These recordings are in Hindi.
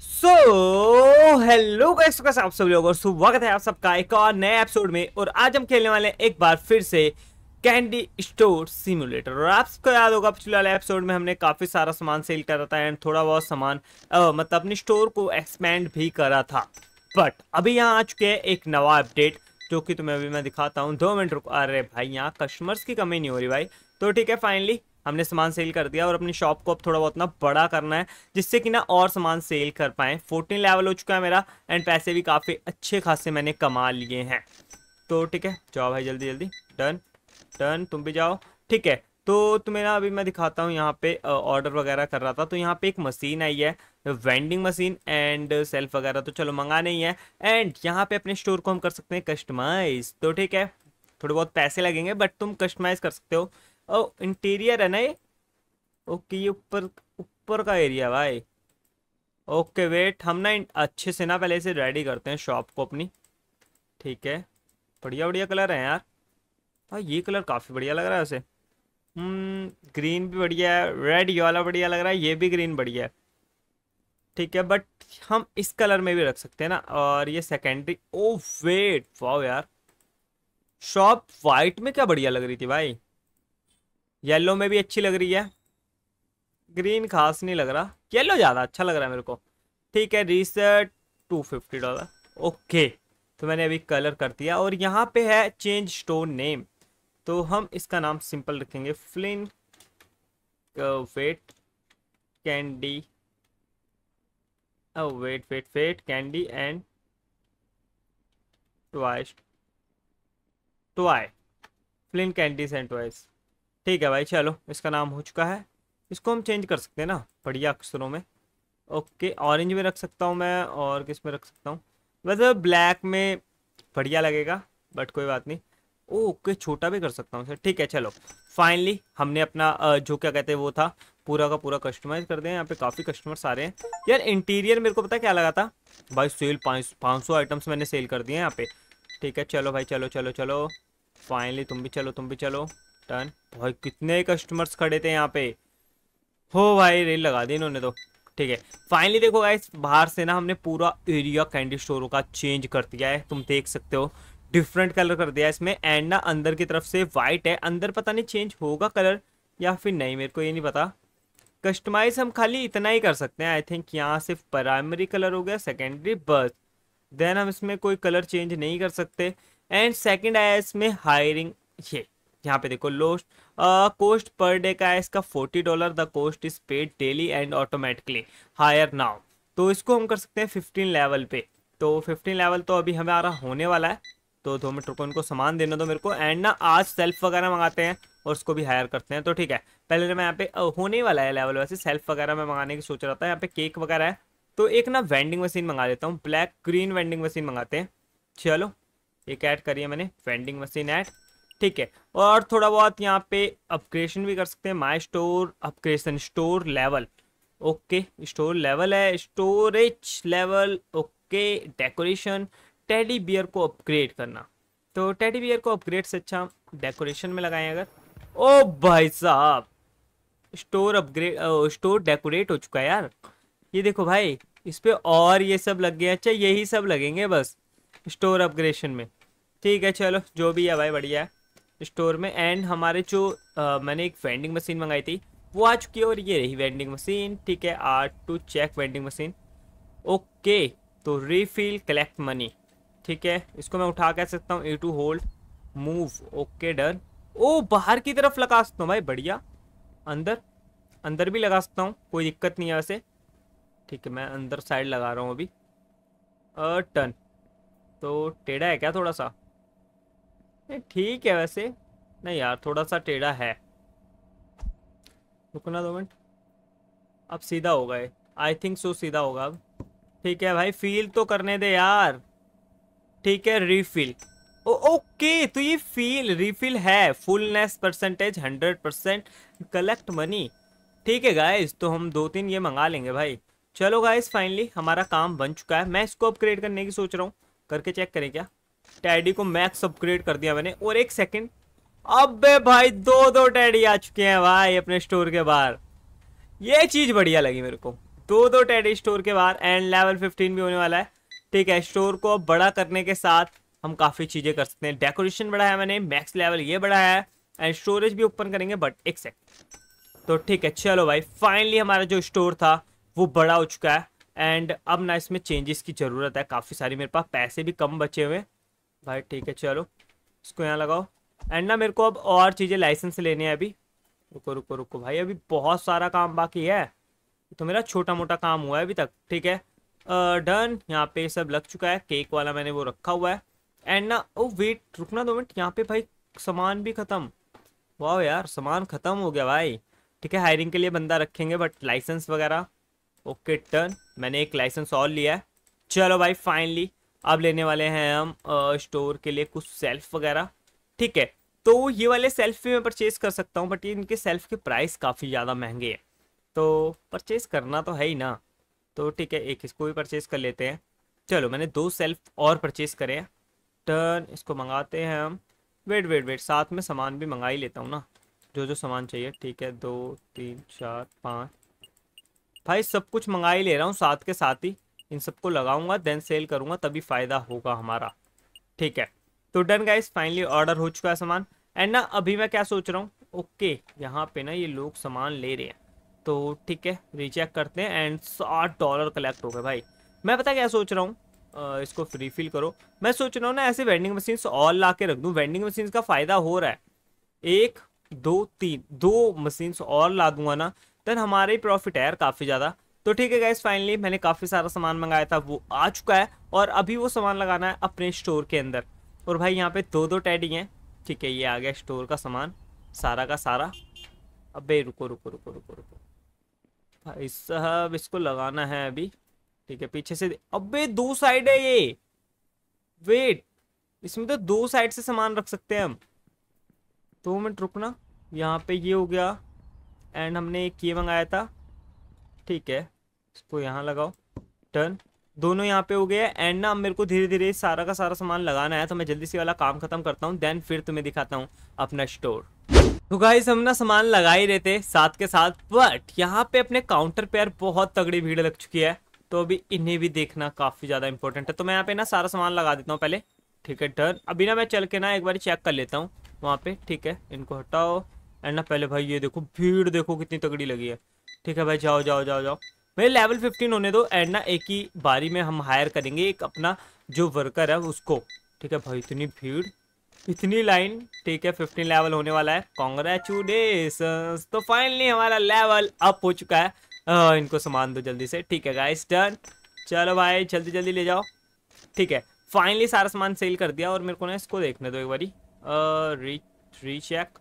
सो हेलो गाइस कैसे आप सब लोग और स्वागत है आप सबका एक और नए एपिसोड में और आज हम खेलने वाले हैं एक बार फिर से कैंडी स्टोर सिमुलेटर और आप सबको याद होगा पिछले वाले एपिसोड में हमने काफ़ी सारा सामान सेल करा था एंड थोड़ा बहुत सामान मतलब अपने स्टोर को एक्सपेंड भी करा था बट अभी यहाँ आ चुके हैं एक नवा अपडेट जो कि तुम्हें अभी मैं दिखाता हूँ दो मिनट रुक अरे भाई यहाँ कस्टमर्स की कमी नहीं हो रही भाई तो ठीक है फाइनली हमने सामान सेल कर दिया और अपनी शॉप को अब थोड़ा बहुत ना बड़ा करना है जिससे कि ना और सामान सेल कर पाए फोर्टीन लेवल हो चुका है मेरा एंड पैसे भी काफ़ी अच्छे खासे मैंने कमा लिए हैं तो ठीक है जाओ भाई जल्दी जल्दी डन डन तुम भी जाओ ठीक है तो तुम्हें ना अभी मैं दिखाता हूँ यहाँ पे ऑर्डर वगैरह कर रहा था तो यहाँ पे एक मशीन आई है वेंडिंग मशीन एंड सेल्फ वगैरह तो चलो मंगा नहीं है एंड यहाँ पे अपने स्टोर को हम कर सकते हैं कस्टमाइज तो ठीक है थोड़े बहुत पैसे लगेंगे बट तुम कस्टमाइज कर सकते हो ओ oh, इंटीरियर है ना ये ओके ये ऊपर ऊपर का एरिया भाई ओके वेट हम ना अच्छे से ना पहले इसे रेडी करते हैं शॉप को अपनी ठीक है बढ़िया बढ़िया कलर है यार हाँ ये कलर काफ़ी बढ़िया लग रहा है उसे ग्रीन हम्म, भी बढ़िया है रेड ये वाला बढ़िया लग रहा है ये भी ग्रीन बढ़िया है ठीक है बट हम इस कलर में भी रख सकते हैं ना और ये सेकेंडरी ओ वेट वाओ यार शॉप वाइट में क्या बढ़िया लग रही थी भाई येलो में भी अच्छी लग रही है ग्रीन खास नहीं लग रहा येलो ज़्यादा अच्छा लग रहा है मेरे को ठीक है reset to fifty dollar okay तो मैंने अभी कलर कर दिया और यहाँ पे है चेंज स्टोर नेम तो हम इसका नाम सिंपल रखेंगे Flynn wait candy wait wait wait candy and twice ट्वाइ फ्लिन कैंडीज एंड ट्वाइस ठीक है भाई चलो इसका नाम हो चुका है इसको हम चेंज कर सकते हैं ना बढ़िया अक्षरों में ओके ऑरेंज में रख सकता हूँ मैं और किस में रख सकता हूँ वैसे मतलब ब्लैक में बढ़िया लगेगा बट कोई बात नहीं ओके छोटा भी कर सकता हूँ सर ठीक है चलो फाइनली हमने अपना जो क्या कहते हैं वो था पूरा का पूरा कस्टमाइज कर दिया यहाँ पे काफ़ी कस्टमर्स आ रहे हैं यार इंटीरियर मेरे को पता क्या लगा था भाई सेल पाँच पाँच सौ आइटम्स मैंने सेल कर दिए हैं यहाँ पे ठीक है चलो भाई चलो चलो चलो फाइनली तुम भी चलो तुम भी चलो टर्न भाई कितने कस्टमर्स खड़े थे यहाँ पे हो भाई रेल लगा दी इन्होंने तो ठीक है फाइनली देखो गाइस बाहर से ना हमने पूरा एरिया कैंडी स्टोरों का चेंज कर दिया है तुम देख सकते हो डिफरेंट कलर कर दिया इसमें एंड ना अंदर की तरफ से वाइट है अंदर पता नहीं चेंज होगा कलर या फिर नहीं मेरे को ये नहीं पता कस्टमाइज हम खाली इतना ही कर सकते हैं आई थिंक यहाँ सिर्फ प्राइमरी कलर हो गया सेकेंडरी बस देन हम इसमें कोई कलर चेंज नहीं कर सकते एंड सेकेंड आया इसमें हायरिंग ये यहाँ पे देखो लोस्ट कोस्ट पर डे का है इसका forty dollar the cost is paid daily and automatically hire now तो इसको हम कर सकते हैं फिफ्टीन लेवल पे तो फिफ्टीन लेवल तो अभी हमें आ रहा होने वाला है तो दो मिनट रुको उनको सामान देना दो मेरे को एंड ना आज सेल्फ वगैरह मंगाते हैं और उसको भी हायर करते हैं तो ठीक है पहले तो मैं यहाँ पे होने वाला है लेवल वैसे सेल्फ वगैरह मैं मंगाने की सोच रहा था यहाँ पे केक वगैरह है तो एक ना वेंडिंग मशीन मंगा लेता हूँ ब्लैक ग्रीन वेंडिंग मशीन मंगाते हैं चलो एक ऐड करिए मैंने वेंडिंग मशीन ऐड ठीक है और थोड़ा बहुत यहाँ पे अपग्रेशन भी कर सकते हैं my store upgradation store level okay store level है storage level okay decoration teddy bear को अपग्रेड करना तो टेडी बियर को अपग्रेड से अच्छा डेकोरेशन में लगाएं अगर ओ भाई साहब स्टोर अपग्रेड स्टोर डेकोरेट हो चुका है यार ये देखो भाई इस पर और ये सब लग गया अच्छा यही सब लगेंगे बस स्टोर अपग्रेशन में ठीक है चलो जो भी है भाई बढ़िया है स्टोर में एंड हमारे जो आ, मैंने एक वेंडिंग मशीन मंगाई थी वो आ चुकी है और ये रही वेंडिंग मशीन ठीक है R to check vending machine okay तो रीफिल कलेक्ट मनी ठीक है इसको मैं उठा कह सकता हूँ a to hold move okay done oh बाहर की तरफ लगा सकता हूँ भाई बढ़िया अंदर अंदर भी लगा सकता हूँ कोई दिक्कत नहीं है वैसे ठीक है मैं अंदर साइड लगा रहा हूँ अभी टन तो टेढ़ा है क्या थोड़ा सा ठीक है वैसे नहीं यार थोड़ा सा टेढ़ा है रुकना दो मिनट अब सीधा होगा ये आई थिंक सो सीधा होगा अब ठीक है भाई फील तो करने दे यार ठीक है रीफिल ओ, ओके तो ये फील रीफिल है fullness percentage hundred percent collect money ठीक है गाइस तो हम दो तीन ये मंगा लेंगे भाई चलो गाइस फाइनली हमारा काम बन चुका है मैं इसको अपग्रेड करने की सोच रहा हूँ करके चेक करें क्या टैडी को मैक्स अपग्रेड कर दिया मैंने और एक सेकंड अबे भाई दो दो टैडी आ चुके हैं भाई अपने स्टोर के बाहर ये चीज़ बढ़िया लगी मेरे को दो दो टैडी स्टोर के बाहर एंड लेवल फिफ्टीन भी होने वाला है ठीक है स्टोर को बड़ा करने के साथ हम काफ़ी चीज़ें कर सकते हैं डेकोरेशन बढ़ाया मैंने मैक्स लेवल ये बढ़ाया है एंड स्टोरेज भी ओपन करेंगे बट एक सेकंड तो ठीक है चलो भाई फाइनली हमारा जो स्टोर था वो बड़ा हो चुका है एंड अब ना इसमें चेंजेस की ज़रूरत है काफ़ी सारी मेरे पास पैसे भी कम बचे हुए हैं भाई ठीक है चलो इसको यहाँ लगाओ एंड ना मेरे को अब और चीज़ें लाइसेंस लेने हैं अभी रुको रुको रुको भाई अभी बहुत सारा काम बाकी है तो मेरा छोटा मोटा काम हुआ है अभी तक ठीक है डन uh, यहाँ पे सब लग चुका है केक वाला मैंने वो रखा हुआ है एंड ना ओ वेट रुकना दो मिनट यहाँ पे भाई सामान भी ख़त्म वाह यार सामान ख़त्म हो गया भाई ठीक है हायरिंग के लिए बंदा रखेंगे बट लाइसेंस वगैरह ओके टर्न मैंने एक लाइसेंस और लिया है चलो भाई फाइनली अब लेने वाले हैं हम स्टोर के लिए कुछ सेल्फ वगैरह ठीक है तो ये वाले सेल्फ भी मैं परचेज कर सकता हूँ बट इनके सेल्फ के प्राइस काफ़ी ज़्यादा महंगे हैं तो परचेज करना तो है ही ना तो ठीक है एक इसको भी परचेज कर लेते हैं चलो मैंने दो सेल्फ और परचेज करे टर्न इसको मंगाते हैं हम वेट वेट वेट साथ में सामान भी मंगा ही लेता हूँ ना जो जो सामान चाहिए ठीक है दो तीन चार पाँच भाई सब कुछ मंगा ही ले रहा हूँ साथ के साथ ही इन सबको लगाऊंगा देन सेल करूंगा तभी फ़ायदा होगा हमारा ठीक है तो डन गाइस फाइनली ऑर्डर हो चुका है सामान एंड ना अभी मैं क्या सोच रहा हूँ ओके यहाँ पे ना ये लोग सामान ले रहे हैं तो ठीक है रिचेक करते हैं एंड साठ डॉलर कलेक्ट हो गए भाई मैं पता क्या सोच रहा हूँ इसको फ्री फिल करो मैं सोच रहा हूँ ना ऐसे वेंडिंग मशीन और ला के रख दूँ वेंडिंग मशीन का फ़ायदा हो रहा है एक दो तीन दो मशीन्स और ला दूंगा ना देन हमारे ही प्रॉफिट है यार काफ़ी ज़्यादा तो ठीक है गाइज फाइनली मैंने काफ़ी सारा सामान मंगाया था वो आ चुका है और अभी वो सामान लगाना है अपने स्टोर के अंदर और भाई यहाँ पे दो दो टैडी हैं ठीक है ये आ गया स्टोर का सामान सारा का सारा अबे रुको रुको रुको रुको रुको भाई साहब इसको लगाना है अभी ठीक है पीछे से अबे दो साइड है ये वेट इसमें तो दो साइड से सामान रख सकते हैं हम दो मिनट रुकना यहाँ पे ये हो गया एंड हमने एक ये मंगाया था ठीक है इसको तो यहाँ लगाओ टर्न दोनों यहाँ पे हो गए एंड ना मेरे को धीरे धीरे सारा का सारा सामान लगाना है तो मैं जल्दी से वाला काम खत्म करता हूँ देन फिर तुम्हें दिखाता हूँ अपना स्टोर तो गाइस हम ना सामान लगा ही रहे थे साथ के साथ बट यहाँ पे अपने काउंटर पे यार बहुत तगड़ी भीड़ लग चुकी है तो अभी इन्हें भी देखना काफ़ी ज़्यादा इंपॉर्टेंट है तो मैं यहाँ पे ना सारा सामान लगा देता हूँ पहले ठीक है टर्न अभी ना मैं चल के ना एक बार चेक कर लेता हूँ वहाँ पे ठीक है इनको हटाओ एंड ना पहले भाई ये देखो भीड़ देखो कितनी तगड़ी लगी है ठीक है भाई जाओ जाओ जाओ जाओ मेरे लेवल फिफ्टीन होने दो एंड ना एक ही बारी में हम हायर करेंगे एक अपना जो वर्कर है उसको ठीक है भाई इतनी भीड़ इतनी लाइन ठीक है फिफ्टीन लेवल होने वाला है कॉन्ग्रेचुलेस तो फाइनली हमारा लेवल अप हो चुका है आ, इनको सामान दो जल्दी से ठीक है गाइस डन चलो भाई जल्दी जल्दी ले जाओ ठीक है फाइनली सारा सामान सेल कर दिया और मेरे को ना इसको देखने दो एक बारी री चेक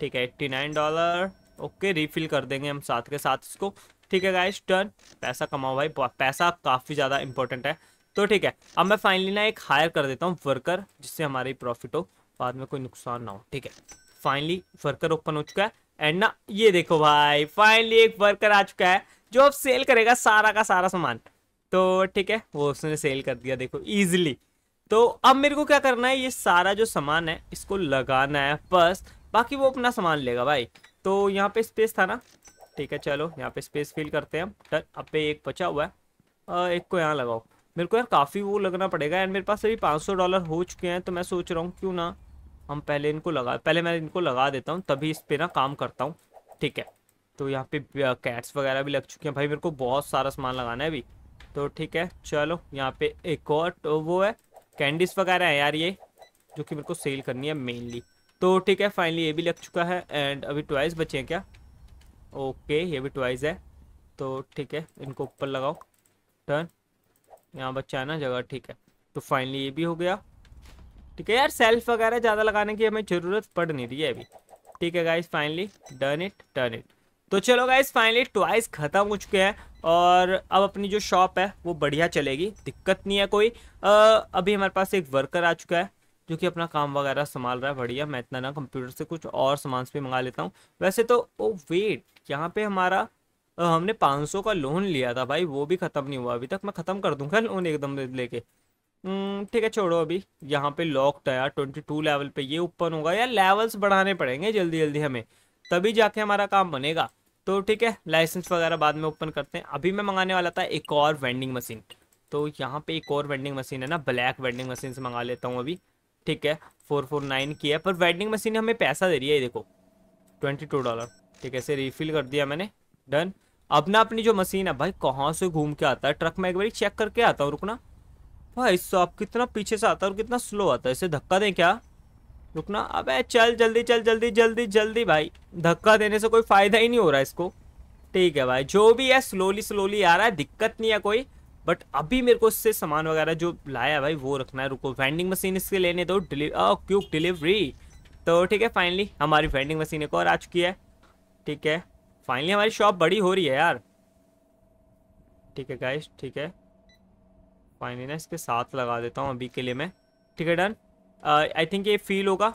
ठीक है eighty nine dollar okay refill कर देंगे हम साथ के साथ इसको ठीक है गाइस टर्न पैसा कमाओ भाई पैसा काफ़ी ज़्यादा इंपॉर्टेंट है तो ठीक है अब मैं फाइनली ना एक हायर कर देता हूँ वर्कर जिससे हमारी प्रॉफिट हो बाद में कोई नुकसान ना हो ठीक है फाइनली वर्कर ओपन हो चुका है एंड ना ये देखो भाई फाइनली एक वर्कर आ चुका है जो अब सेल करेगा सारा का सारा सामान तो ठीक है वो उसने सेल कर दिया देखो ईजिली तो अब मेरे को क्या करना है ये सारा जो सामान है इसको लगाना है बस बाकी वो अपना सामान लेगा भाई तो यहाँ पे स्पेस था ना ठीक है चलो यहाँ पे स्पेस फिल करते हैं डन अब पे एक बचा हुआ है आ, एक को यहाँ लगाओ मेरे को यार काफ़ी वो लगना पड़ेगा एंड मेरे पास अभी पाँच सौ डॉलर हो चुके हैं तो मैं सोच रहा हूँ क्यों ना हम पहले इनको लगा पहले मैं इनको लगा देता हूँ तभी इस पर ना काम करता हूँ ठीक है तो यहाँ पे कैट्स वगैरह भी लग चुके हैं भाई मेरे को बहुत सारा सामान लगाना है अभी तो ठीक है चलो यहाँ पे एक और तो वो है कैंडीज वगैरह है यार ये जो कि मेरे को सेल करनी है मेनली तो ठीक है फाइनली ये भी लग चुका है एंड अभी ट्वाइस बचे हैं क्या ओके ये भी ट्वाइस है तो ठीक है इनको ऊपर लगाओ टर्न यहाँ बच्चा ना जगह ठीक है तो फाइनली ये भी हो गया ठीक है यार सेल्फ वगैरह ज़्यादा लगाने की हमें ज़रूरत पड़ नहीं रही है अभी ठीक है guys finally done it turn it तो चलो गाइज फाइनली ट्वाइस ख़त्म हो चुके हैं और अब अपनी जो शॉप है वो बढ़िया चलेगी दिक्कत नहीं है कोई आ, अभी हमारे पास एक वर्कर आ चुका है जो कि अपना काम वगैरह संभाल रहा है बढ़िया मैं इतना ना कंप्यूटर से कुछ और सामान भी मंगा लेता हूँ वैसे तो ओ वेट यहाँ पे हमारा हमने 500 का लोन लिया था भाई वो भी ख़त्म नहीं हुआ अभी तक मैं ख़त्म कर दूंगा लोन एकदम लेके ठीक है छोड़ो अभी यहाँ पे लॉक है यार ट्वेंटी टू लेवल पे ये ओपन होगा या लेवल्स बढ़ाने पड़ेंगे जल्दी जल्दी हमें तभी जाके हमारा काम बनेगा तो ठीक है लाइसेंस वगैरह बाद में ओपन करते हैं अभी मैं मंगाने वाला था एक और वेंडिंग मशीन तो यहाँ पे एक और वेंडिंग मशीन है ना ब्लैक वेंडिंग मशीन से मंगा लेता हूँ अभी ठीक है फोर फोर नाइन की है पर वेडिंग मशीन हमें पैसा दे रही है ये देखो ट्वेंटी टू डॉलर ठीक है इसे रिफिल कर दिया मैंने डन अब ना अपनी जो मशीन है भाई कहाँ से घूम के आता है ट्रक में एक बार चेक करके आता हूँ रुकना भाई साहब कितना पीछे से आता है और कितना स्लो आता है इसे धक्का दें क्या रुकना अबे चल जल्दी चल जल्दी जल्दी जल्दी भाई धक्का देने से कोई फ़ायदा ही नहीं हो रहा इसको ठीक है भाई जो भी है स्लोली स्लोली आ रहा है दिक्कत नहीं है कोई बट अभी मेरे को इससे सामान वगैरह जो लाया है भाई वो रखना है रुको वेंडिंग मशीन इसके लेने दो क्यूक डिलीवरी तो ठीक है फाइनली हमारी वेंडिंग मशीन एक और आ चुकी है ठीक है फाइनली हमारी शॉप बड़ी हो रही है यार ठीक है गाइस ठीक है फाइनली ना इसके साथ लगा देता हूँ अभी के लिए मैं ठीक है डन आई थिंक ये फील होगा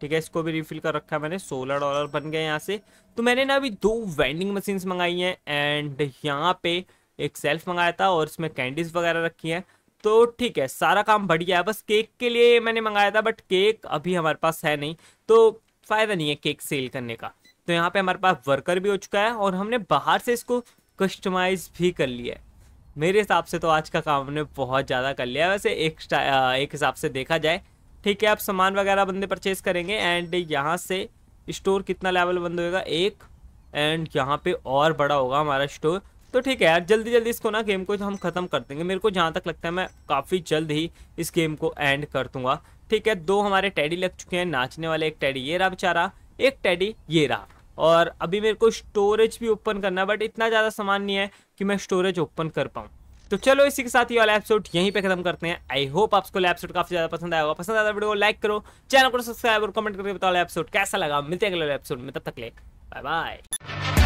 ठीक है इसको भी रिफिल कर रखा है मैंने सोलह डॉलर बन गए यहाँ से तो मैंने ना अभी दो वेंडिंग मशीन्स मंगाई हैं एंड यहाँ पे एक सेल्फ मंगाया था और इसमें कैंडीज वगैरह रखी हैं तो ठीक है सारा काम बढ़िया है बस केक के लिए मैंने मंगाया था बट केक अभी हमारे पास है नहीं तो फ़ायदा नहीं है केक सेल करने का तो यहाँ पे हमारे पास वर्कर भी हो चुका है और हमने बाहर से इसको कस्टमाइज़ भी कर लिया है मेरे हिसाब से तो आज का काम हमने बहुत ज़्यादा कर लिया है वैसे एक एक हिसाब से देखा जाए ठीक है आप सामान वगैरह बंदे परचेज करेंगे एंड यहाँ से स्टोर कितना लेवल बंद होएगा एक एंड यहाँ पे और बड़ा होगा हमारा स्टोर तो ठीक है यार जल्दी जल्दी इसको ना गेम को हम ख़त्म कर देंगे मेरे को जहाँ तक लगता है मैं काफ़ी जल्द ही इस गेम को एंड कर दूंगा ठीक है दो हमारे टैडी लग चुके हैं नाचने वाले एक टैडी ये रहा बेचारा एक टैडी ये रहा और अभी मेरे को स्टोरेज भी ओपन करना है बट इतना ज़्यादा सामान नहीं है कि मैं स्टोरेज ओपन कर पाऊँ तो चलो इसी के साथ ये वाला एपिसोड यहीं पे खत्म करते हैं आई होप आपको एपिसोड काफी ज्यादा पसंद आया होगा पसंद आया तो वीडियो को लाइक करो चैनल को सब्सक्राइब और कमेंट करके बताओ एपिसोड कैसा लगा मिलते हैं अगले एपिसोड में तब तक ले बाय बाय